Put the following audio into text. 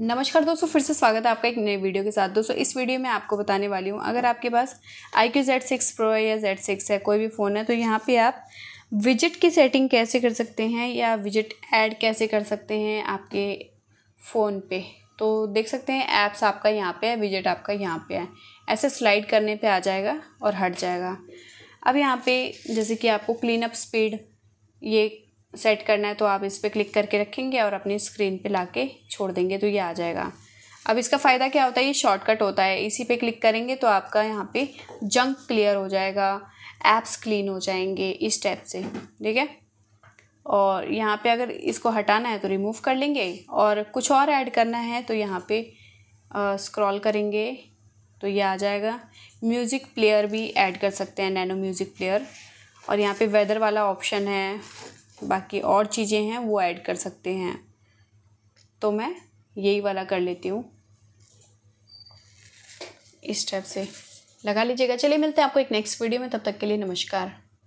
नमस्कार दोस्तों फिर से स्वागत है आपका एक नए वीडियो के साथ दोस्तों इस वीडियो में आपको बताने वाली हूँ अगर आपके पास iQOO Z six pro या जेड सिक्स है कोई भी फ़ोन है तो यहाँ पे आप विजिट की सेटिंग कैसे कर सकते हैं या विजिट ऐड कैसे कर सकते हैं आपके फ़ोन पे तो देख सकते हैं ऐप्स आपका यहाँ पे है विजिट आपका यहाँ पे है ऐसे स्लाइड करने पर आ जाएगा और हट जाएगा अब यहाँ पर जैसे कि आपको क्लीन अप स्पीड ये सेट करना है तो आप इस पर क्लिक करके रखेंगे और अपनी स्क्रीन पे लाके छोड़ देंगे तो ये आ जाएगा अब इसका फ़ायदा क्या होता है ये शॉर्टकट होता है इसी पे क्लिक करेंगे तो आपका यहाँ पे जंक क्लियर हो जाएगा ऐप्स क्लीन हो जाएंगे इस टैप से ठीक है और यहाँ पे अगर इसको हटाना है तो रिमूव कर लेंगे और कुछ और ऐड करना है तो यहाँ पर स्क्रॉल करेंगे तो ये आ जाएगा म्यूज़िक प्लेयर भी ऐड कर सकते हैं नैनो म्यूज़िक प्लेयर और यहाँ पे वेदर वाला ऑप्शन है बाकी और चीज़ें हैं वो ऐड कर सकते हैं तो मैं यही वाला कर लेती हूँ इस टाइप से लगा लीजिएगा चलिए मिलते हैं आपको एक नेक्स्ट वीडियो में तब तक के लिए नमस्कार